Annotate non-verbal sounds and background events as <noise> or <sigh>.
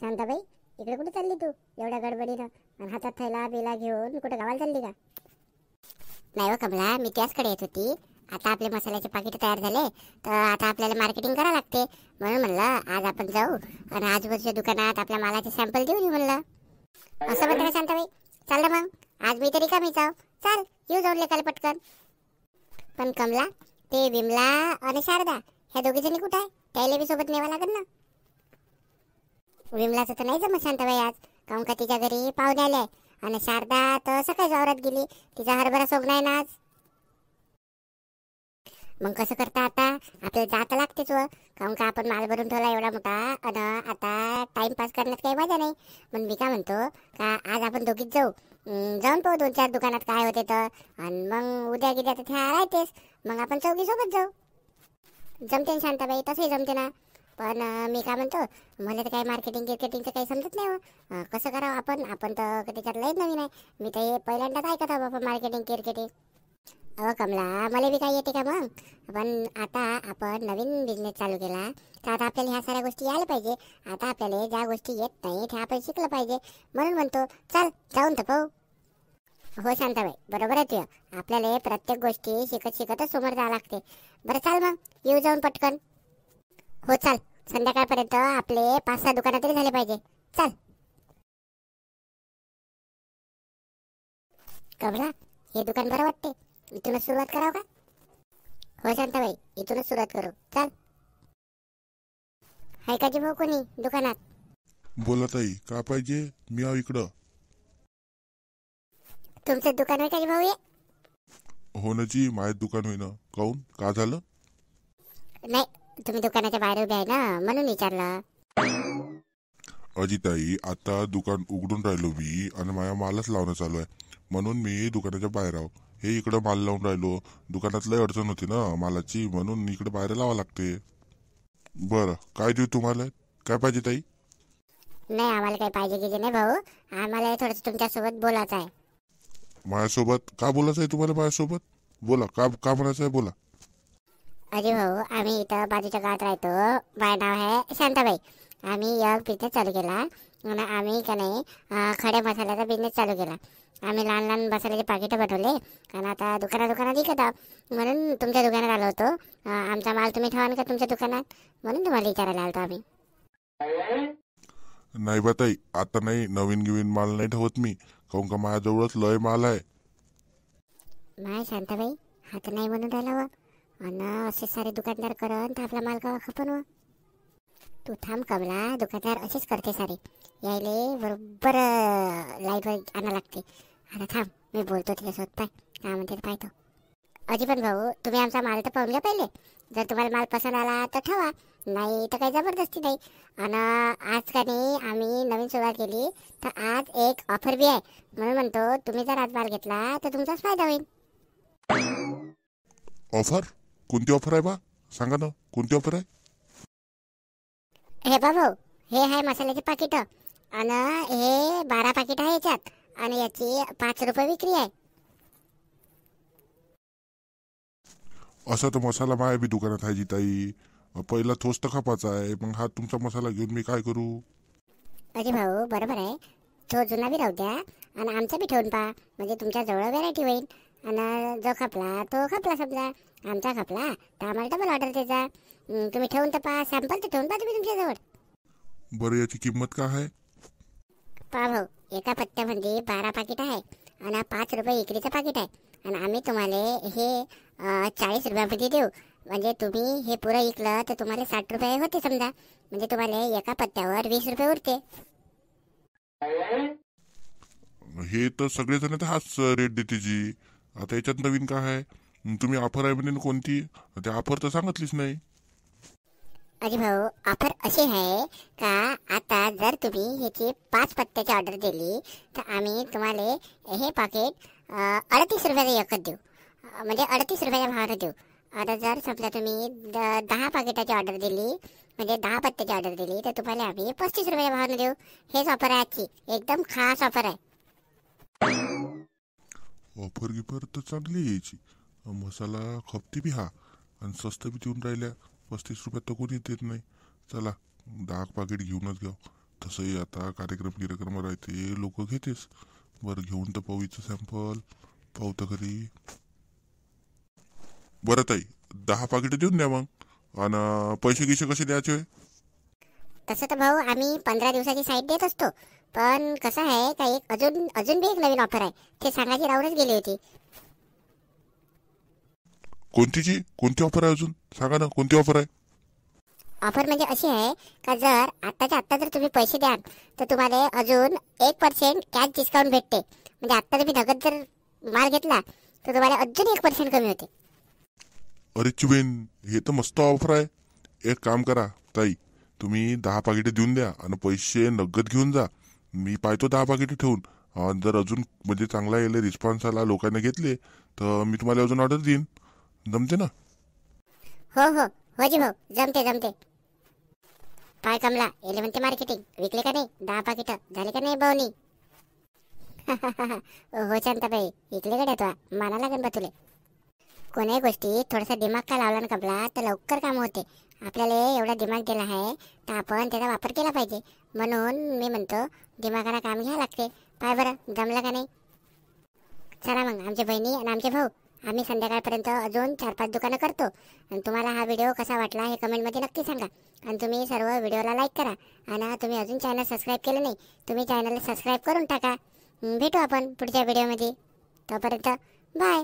शांताबाई इकडे कुठे चालली तू एवढ्या गडबडीनं आणि हातात थैला बिला घेऊन कुठे गावाला चालली का नाही हो कमला मी त्याचकडे येत होती आता आपले मसाल्याचे पाकिट तयार झाले तर आता आपल्याला मार्केटिंग करावं लागते म्हणून म्हणलं आज आपण जाऊ आणि आजूबाजूच्या दुकानात आपल्या मालाचे सॅम्पल देऊ म्हणलं असं म्हणतं शांताबाई चाल ना मग आज मी तरी कमी जाऊ चाल येऊ जाऊन लेखाल पटकन पण कमला ते विमला आणि शारदा ह्या दोघीजणी कुठं आहे त्याला बी सोबत नेवा लागेल ना विमलाचं तर नाही जमत शांतबाई आज काहून का तिच्या घरी पाहुणे आले आणि शारदा तर सकाळी जावरात गेली तिचा हरभरा सोब नाही ना आज मग कसं करता आता आपल्याला जात लागतेच व काहून का आपण माल भरून ठेवला एवढा मोठा आणि आता टाइमपास करण्यात काही मजा नाही पण मी काय म्हणतो का आज आपण दोघीच जाऊ जाऊन पाहू दोन चार दुकानात काय होते तर आणि मग उद्या गेल्या तर मग आपण चौघी सोबत जाऊ जमते ना शांताबाई तसंही जमते ना पण मी काय म्हणतो मला तर काही मार्केटिंग गिरकेटिंगचं काही समजत नाही हो कसं करावं आपण आपण तर त्याच्यात लई नवीन आहे मी तर हे पहिल्यांदाच ऐकत आहो बाबा मार्केटिंग किरकेटिंग अहो कमला मला बी काही येते का मग पण आता आपण नवीन बिझनेस चालू केला तर आता आपल्याला ह्या साऱ्या गोष्टी यायला पाहिजे आता आपल्याला ज्या गोष्टी येत नाही त्या आपण शिकलं पाहिजे म्हणून म्हणतो चल जाऊन तर पाहू हो शांताबाई बरोबर आहे तुझ्या आपल्याला प्रत्येक गोष्टी शिकत शिकतच समोर जावं लागते बरं चाल मग येऊ जाऊन पटकन हो चल संध्याकाळपर्यंत आपले पाच सहा दुकानं तरी झाले पाहिजे चल कबला हे दुकान बरं वाटते इथूनच सुरुवात कराव का हो शांताबाई इथूनच सुरुवात करू चल हाय का भाऊ कोणी दुकानात बोलत ताई का पाहिजे मी आहो इकडं तुमचं दुकान आहे का भाऊ हे हो ना जी माझ्या दुकान होईना काऊन का झालं नाही तुम्ही दुकानाच्या बाहेर उभे आहे ना म्हणून विचारलं अजिताई आता दुकान उघडून राहिलो मी आणि माझ्या मालच लावणं चालू आहे म्हणून मी दुकानाच्या बाहेर आहो हे इकडे माल लावून राहिलो दुकानात लय अडचण होती ना मालाची म्हणून इकडे बाहेर लावा लागते बरं काय देऊ तुम्हाला काय पाहिजे ताई नाही आम्हाला काही पाहिजे की नाही भाऊ आम्हाला थोडस थोडंसं तुमच्यासोबत बोलायचं आहे माझ्यासोबत का बोलायचं आहे तुम्हाला माझ्यासोबत बोला का का म्हणायचं आहे बोला अजी भाऊ आम्ही इथं बाजूच्या गावात राहतो माझं नाव आहे शांताबाई आम्ही एक बिझनेस चालू केला आणि आम्ही का नाही खड्या मसाल्याचा बिझनेस चालू केला आम्ही लहान लहान मसाल्याचे पाकिटं बनवले आणि आता दुकाना दुकानात विकत म्हणून तुमच्या दुकानात आलो होतो आमचा माल तुम्ही ठेवाल का तुमच्या दुकानात म्हणून तुम्हाला विचारायला आलो आम्ही नाही बाई आता नाही नवीन गिवीन माल नाही ठेवत मी काऊन का माझ्याजवळच लय माल आहे नाही शांताबाई आता नाही म्हणून राहिला आणि असे सारे दुकानदार करन तर आपला माल गावा खपन व तू थांब कमला दुकानदार असेच करते सारे यायले बरोबर लाईट लाईटवर आणा लागते आता थांब मी बोलतो तिच्यासोबत पाय काय म्हणते पाहतो अजी पण भाऊ तुम्ही आमचा माल तर पाहून घ्या पहिले जर तुम्हाला माल पसंत आला तर ठेवा नाही तर काही जबरदस्ती नाही आणि आज का नाही आम्ही नवीन सुरुवात केली तर आज एक ऑफर बी आहे म्हणून म्हणतो तुम्ही जर आज माल घेतला तर तुमचाच फायदा होईल ऑफर कोणती ऑफर आहे बा सांगा ना कोणती ऑफर आहे हे बाबू हे आहे मसाल्याचे पाकिट आणि हे बारा पाकिट आहे याच्यात आणि याची पाच रुपये विक्री आहे असा तो मसाला माया बी दुकानात आहे जिताई पहिला तोच तर खपाचा आहे मग हा तुमचा मसाला घेऊन मी काय करू अरे भाऊ बरोबर आहे तो जुना बी राहू द्या आणि आमचा बी ठेवून पहा म्हणजे तुमच्या जवळ व्हरायटी होईल आणि जो खपला तो खपला समजा आमचा खपला तर आम्हाला डबल ऑर्डर द्यायचा तुम्ही ठेवून तर पहा सॅम्पल तर ठेवून पहा तुम्ही तुमच्याजवळ बरं याची किंमत काय आहे पा भाऊ एका पत्त्यामध्ये बारा पाकिट आहे आणि पाच रुपये इकडीचं पाकिट आहे आणि आम्ही तुम्हाला हे चाळीस रुपयामध्ये देऊ म्हणजे तुम्ही हे पुरं विकलं तर तुम्हाला साठ रुपये होते समजा म्हणजे तुम्हाला एका पत्त्यावर वीस रुपये उरते हे तर सगळेजण तर हाच रेट देते जी आता याच्यात नवीन काय आहे तुम्ही ऑफर आहे म्हणून कोणती ते ऑफर तर सांगितलीच नाही अरे भाऊ ऑफर असे आहे का आता जर तुम्ही ह्याची पाच पत्त्याची ऑर्डर दिली तर आम्ही तुम्हाला हे पाकिट अडतीस रुपयाचं एकच देऊ म्हणजे अडतीस रुपयाच्या भावात देऊ आता जर समजा तुम्ही द दहा पाकिटाची ऑर्डर दिली म्हणजे दहा पत्त्याची ऑर्डर दिली तर तुम्हाला आम्ही पस्तीस रुपयाच्या भावात देऊ हेच ऑफर आहे आजची एकदम खास ऑफर आहे ऑफर गिफर तर चांगली यायची मसाला खपती बी हा आणि स्वस्त बी देऊन राहिल्या पस्तीस रुपयात तर कोणी देत नाही चला दहा पाकिट घेऊनच घ्या तसंही आता कार्यक्रम गिरक्रम राहते लोक घेतेस बरं घेऊन तर पाहूचं सॅम्पल पाहू तर घरी बरं ताई दहा पाकिटं देऊन द्या मग आणि पैसे गिसे कसे द्यायचे तसं तर भाऊ आम्ही पंधरा दिवसाची साईट देत असतो पण कसं आहे का एक अजून अजून बी एक नवीन ऑफर आहे ते सांगायची राहूनच गेली होती कोणती जी कोणती ऑफर आहे अजून सांगा ना कोणती ऑफर आहे ऑफर म्हणजे अशी आहे का जर आत्ताच्या आत्ता जर तुम्ही पैसे द्याल तर तुम्हाला अजून एक पर्सेंट कॅश डिस्काउंट भेटते म्हणजे आत्ता तुम्ही नगद जर माल घेतला तर तुम्हाला अजून एक पर्सेंट कमी होते अरे चुबेन हे तर मस्त ऑफर आहे एक काम करा ताई तुम्ही दहा पाकिटे देऊन द्या आणि पैसे नगद घेऊन जा मी पाहतो दहा पाकिटे ठेवून जर अजून म्हणजे चांगला येले रिस्पॉन्स आला लोकांनी घेतले तर मी तुम्हाला अजून ऑर्डर देईन जमते ना हो हो होजी भाऊ जमते जमते काय कमला येले म्हणते मार्केटिंग विकले का नाही दहा पाकिट झाले का नाही भाऊनी <laughs> हो बाई विकले का तो माना लागेल बा तुले कोणाही गोष्टी थोडासा दिमाग का लावला ना कमला तर लवकर काम होते आपल्याला एवढा दिमाग दिला आहे तर आपण त्याचा वापर केला पाहिजे म्हणून मी म्हणतो दिमागाला काम घ्यावं लागते पाय बरं जमलं का नाही चला मग आमच्या बहिणी आणि आमचे भाऊ आम्ही संध्याकाळपर्यंत अजून चार पाच दुकानं करतो आणि तुम्हाला हा व्हिडिओ कसा वाटला हे कमेंटमध्ये नक्की सांगा आणि तुम्ही सर्व व्हिडिओला लाईक करा आणि तुम्ही अजून चॅनल सबस्क्राईब केलं नाही तुम्ही चॅनलला सबस्क्राईब करून टाका भेटू आपण पुढच्या व्हिडिओमध्ये तोपर्यंत बाय